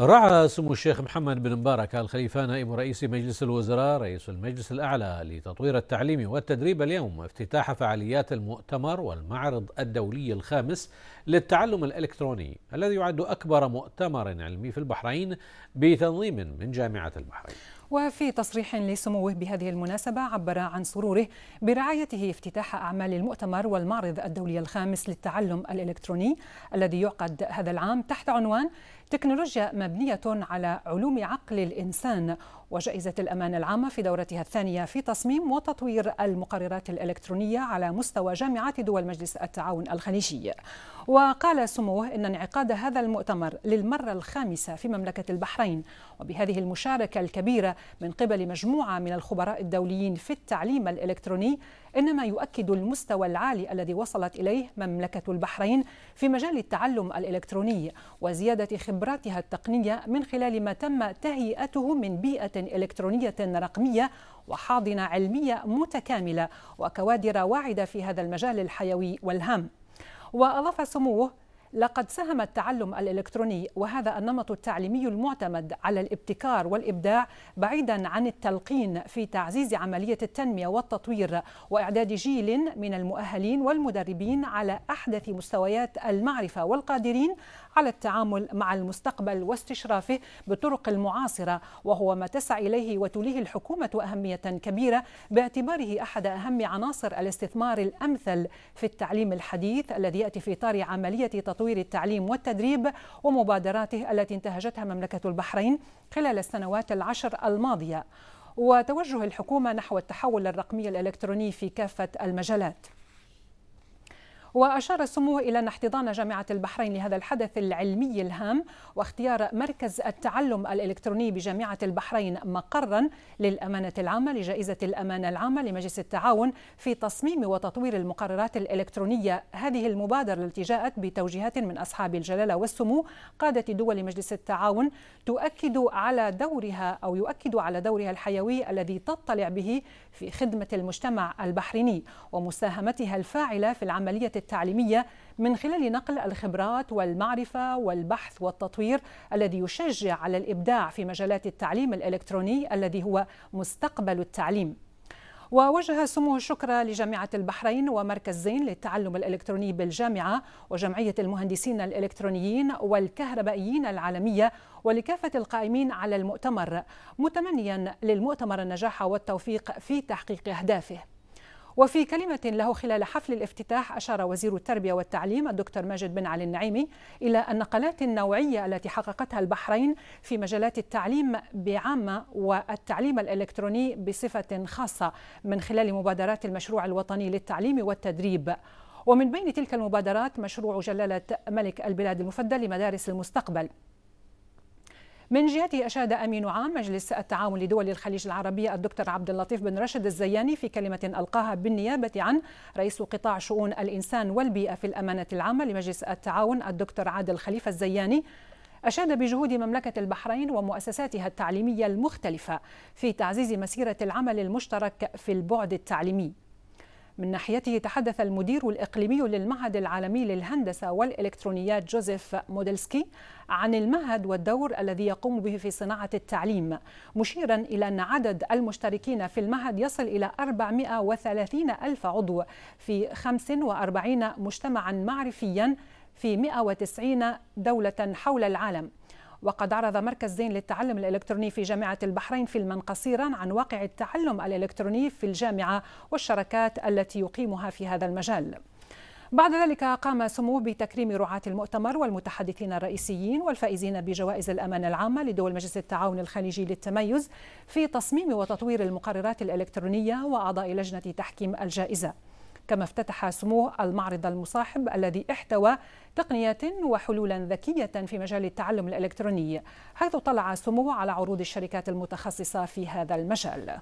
رعى سمو الشيخ محمد بن مبارك آل خليفة نائب رئيس مجلس الوزراء رئيس المجلس الأعلى لتطوير التعليم والتدريب اليوم افتتاح فعاليات المؤتمر والمعرض الدولي الخامس للتعلم الإلكتروني الذي يعد أكبر مؤتمر علمي في البحرين بتنظيم من جامعة البحرين وفي تصريح لسموه بهذه المناسبة عبر عن سروره برعايته افتتاح أعمال المؤتمر والمعرض الدولي الخامس للتعلم الإلكتروني الذي يعقد هذا العام تحت عنوان تكنولوجيا مبنية على علوم عقل الإنسان وجائزة الأمانة العامة في دورتها الثانية في تصميم وتطوير المقررات الإلكترونية على مستوى جامعات دول مجلس التعاون الخليجي وقال سموه إن انعقاد هذا المؤتمر للمرة الخامسة في مملكة البحرين وبهذه المشاركة الكبيرة من قبل مجموعة من الخبراء الدوليين في التعليم الإلكتروني إنما يؤكد المستوى العالي الذي وصلت إليه مملكة البحرين في مجال التعلم الإلكتروني وزيادة خبراتها التقنية من خلال ما تم تهيئته من بيئة إلكترونية رقمية وحاضنة علمية متكاملة وكوادر واعدة في هذا المجال الحيوي والهام وأضاف سموه لقد ساهم التعلم الإلكتروني وهذا النمط التعليمي المعتمد على الابتكار والإبداع بعيدا عن التلقين في تعزيز عملية التنمية والتطوير وإعداد جيل من المؤهلين والمدربين على أحدث مستويات المعرفة والقادرين على التعامل مع المستقبل واستشرافه بطرق المعاصرة وهو ما تسعى إليه وتوليه الحكومة أهمية كبيرة باعتباره أحد أهم عناصر الاستثمار الأمثل في التعليم الحديث الذي يأتي في إطار عملية تطوير تطوير التعليم والتدريب ومبادراته التي انتهجتها مملكة البحرين خلال السنوات العشر الماضية وتوجه الحكومة نحو التحول الرقمي الإلكتروني في كافة المجالات وأشار سموه إلى أن احتضان جامعة البحرين لهذا الحدث العلمي الهام واختيار مركز التعلم الإلكتروني بجامعة البحرين مقرا للأمانة العامة لجائزة الأمانة العامة لمجلس التعاون في تصميم وتطوير المقررات الإلكترونية هذه المبادرة التي جاءت بتوجيهات من أصحاب الجلالة والسمو قادة دول مجلس التعاون تؤكد على دورها أو يؤكد على دورها الحيوي الذي تطلع به في خدمة المجتمع البحريني ومساهمتها الفاعلة في العملية التعليمية من خلال نقل الخبرات والمعرفة والبحث والتطوير الذي يشجع على الإبداع في مجالات التعليم الإلكتروني الذي هو مستقبل التعليم ووجه سمو الشكر لجامعة البحرين ومركز زين للتعلم الإلكتروني بالجامعة وجمعية المهندسين الإلكترونيين والكهربائيين العالمية ولكافة القائمين على المؤتمر متمنيا للمؤتمر النجاح والتوفيق في تحقيق أهدافه وفي كلمة له خلال حفل الافتتاح أشار وزير التربية والتعليم الدكتور ماجد بن علي النعيمي إلى النقلات النوعية التي حققتها البحرين في مجالات التعليم بعامة والتعليم الإلكتروني بصفة خاصة من خلال مبادرات المشروع الوطني للتعليم والتدريب ومن بين تلك المبادرات مشروع جلالة ملك البلاد المفدى لمدارس المستقبل من جهته أشاد أمين عام مجلس التعاون لدول الخليج العربية الدكتور عبد اللطيف بن رشد الزياني في كلمة ألقاها بالنيابة عن رئيس قطاع شؤون الإنسان والبيئة في الأمانة العامة لمجلس التعاون الدكتور عادل خليفة الزياني أشاد بجهود مملكة البحرين ومؤسساتها التعليمية المختلفة في تعزيز مسيرة العمل المشترك في البعد التعليمي من ناحيته تحدث المدير الإقليمي للمعهد العالمي للهندسة والإلكترونيات جوزيف مودلسكي عن المعهد والدور الذي يقوم به في صناعة التعليم مشيرا إلى أن عدد المشتركين في المعهد يصل إلى 430 ألف عضو في 45 مجتمعا معرفيا في 190 دولة حول العالم وقد عرض مركز زين للتعلم الإلكتروني في جامعة البحرين فيلما قصيرا عن واقع التعلم الإلكتروني في الجامعة والشراكات التي يقيمها في هذا المجال بعد ذلك قام سموه بتكريم رعاة المؤتمر والمتحدثين الرئيسيين والفائزين بجوائز الأمانة العامة لدول مجلس التعاون الخليجي للتميز في تصميم وتطوير المقررات الإلكترونية وأعضاء لجنة تحكيم الجائزة كما افتتح سموه المعرض المصاحب الذي احتوى تقنيات وحلولا ذكية في مجال التعلم الإلكتروني حيث طلع سموه على عروض الشركات المتخصصة في هذا المجال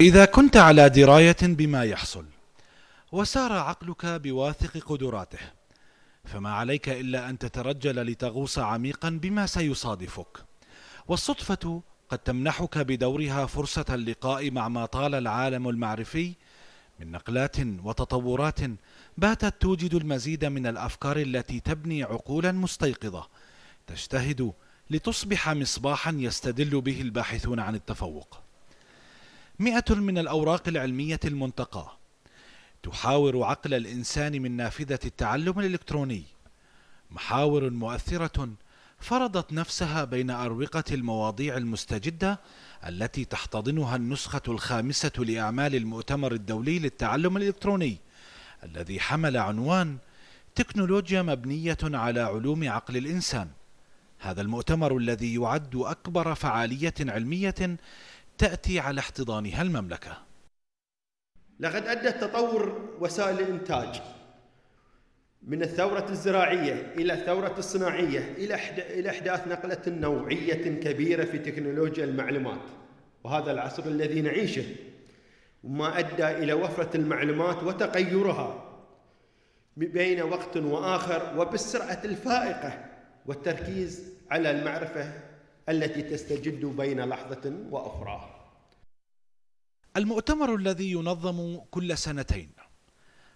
إذا كنت على دراية بما يحصل وسار عقلك بواثق قدراته فما عليك إلا أن تترجل لتغوص عميقا بما سيصادفك والصدفة قد تمنحك بدورها فرصة اللقاء مع ما طال العالم المعرفي من نقلات وتطورات باتت توجد المزيد من الأفكار التي تبني عقولا مستيقظة تجتهد لتصبح مصباحا يستدل به الباحثون عن التفوق مئة من الأوراق العلمية المنتقاة تحاور عقل الإنسان من نافذة التعلم الإلكتروني محاور مؤثرة فرضت نفسها بين أروقة المواضيع المستجدة التي تحتضنها النسخة الخامسة لأعمال المؤتمر الدولي للتعلم الإلكتروني الذي حمل عنوان تكنولوجيا مبنية على علوم عقل الإنسان هذا المؤتمر الذي يعد أكبر فعالية علمية تأتي على احتضانها المملكة لقد أدى تطور وسائل الإنتاج من الثورة الزراعية إلى الثورة الصناعية إلى إلى إحداث نقلة نوعية كبيرة في تكنولوجيا المعلومات وهذا العصر الذي نعيشه وما أدى إلى وفرة المعلومات وتغيرها بين وقت وآخر وبالسرعة الفائقة والتركيز على المعرفة التي تستجد بين لحظة وأخرى المؤتمر الذي ينظم كل سنتين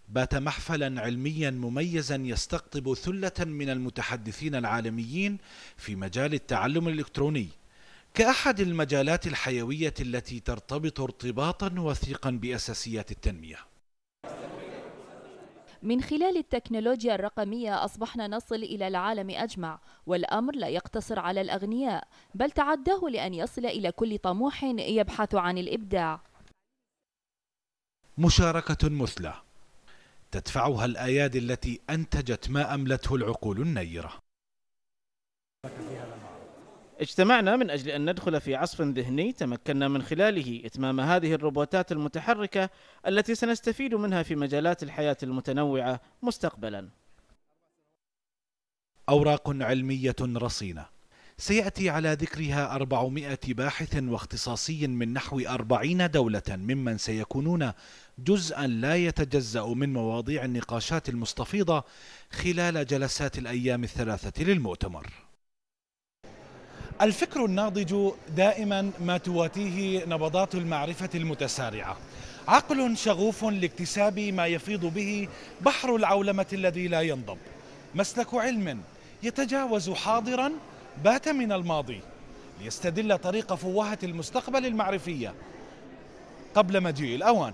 بات محفلا علميا مميزا يستقطب ثلة من المتحدثين العالميين في مجال التعلم الإلكتروني كأحد المجالات الحيوية التي ترتبط ارتباطا وثيقا بأساسيات التنمية من خلال التكنولوجيا الرقمية أصبحنا نصل إلى العالم أجمع والأمر لا يقتصر على الأغنياء بل تعداه لأن يصل إلى كل طموح يبحث عن الإبداع مشاركة مثلى تدفعها الآياد التي أنتجت ما أملته العقول النيرة اجتمعنا من أجل أن ندخل في عصف ذهني تمكنا من خلاله إتمام هذه الروبوتات المتحركة التي سنستفيد منها في مجالات الحياة المتنوعة مستقبلا. أوراق علمية رصينة سيأتي على ذكرها 400 باحث واختصاصي من نحو 40 دولة ممن سيكونون جزءا لا يتجزأ من مواضيع النقاشات المستفيضة خلال جلسات الأيام الثلاثة للمؤتمر الفكر الناضج دائما ما تواتيه نبضات المعرفة المتسارعة عقل شغوف لاكتساب ما يفيض به بحر العولمة الذي لا ينضب مسلك علم يتجاوز حاضرا بات من الماضي ليستدل طريق فوهة المستقبل المعرفية قبل مجيء الأوان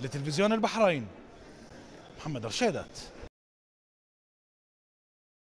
لتلفزيون البحرين محمد رشيدات